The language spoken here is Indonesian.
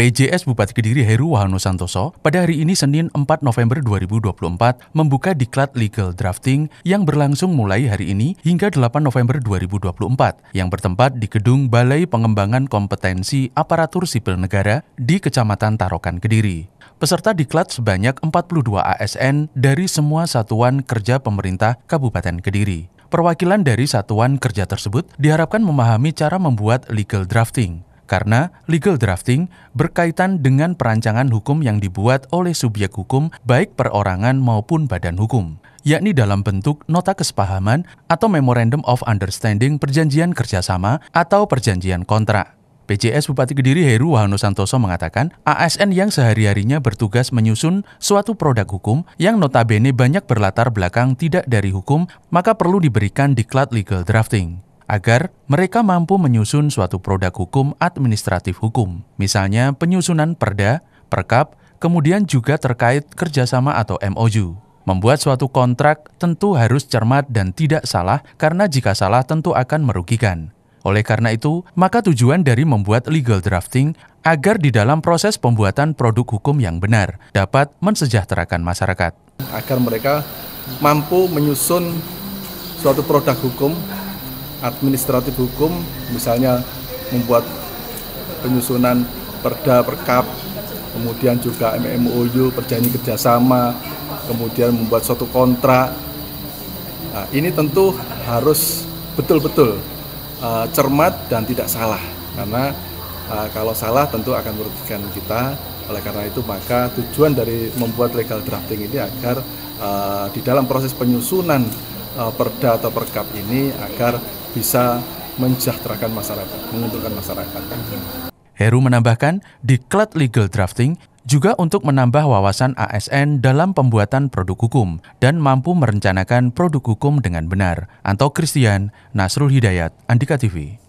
PJS Bupati Kediri Heru Wahono Santoso pada hari ini Senin 4 November 2024 membuka diklat legal drafting yang berlangsung mulai hari ini hingga 8 November 2024 yang bertempat di Gedung Balai Pengembangan Kompetensi Aparatur Sipil Negara di Kecamatan Tarokan Kediri. Peserta diklat sebanyak 42 ASN dari semua satuan kerja pemerintah Kabupaten Kediri. Perwakilan dari satuan kerja tersebut diharapkan memahami cara membuat legal drafting, karena legal drafting berkaitan dengan perancangan hukum yang dibuat oleh subjek hukum, baik perorangan maupun badan hukum, yakni dalam bentuk nota kesepahaman atau memorandum of understanding perjanjian kerjasama atau perjanjian kontrak. PJS Bupati Kediri Heru Wahono Santoso mengatakan, ASN yang sehari-harinya bertugas menyusun suatu produk hukum yang notabene banyak berlatar belakang tidak dari hukum, maka perlu diberikan diklat legal drafting agar mereka mampu menyusun suatu produk hukum administratif hukum, misalnya penyusunan perda, perkap, kemudian juga terkait kerjasama atau MOU. Membuat suatu kontrak tentu harus cermat dan tidak salah, karena jika salah tentu akan merugikan. Oleh karena itu, maka tujuan dari membuat legal drafting agar di dalam proses pembuatan produk hukum yang benar dapat mensejahterakan masyarakat. Agar mereka mampu menyusun suatu produk hukum, administratif hukum, misalnya membuat penyusunan perda perkap, kemudian juga MMOU, perjanjian kerjasama, kemudian membuat suatu kontrak. Nah, ini tentu harus betul-betul uh, cermat dan tidak salah karena uh, kalau salah tentu akan merugikan kita oleh karena itu maka tujuan dari membuat legal drafting ini agar uh, di dalam proses penyusunan uh, perda atau perkap ini agar bisa menjahterakan masyarakat, menguntungkan masyarakat. Heru menambahkan, di diklat legal drafting juga untuk menambah wawasan ASN dalam pembuatan produk hukum dan mampu merencanakan produk hukum dengan benar. Anto Christian, Nasrul Hidayat, Andika TV.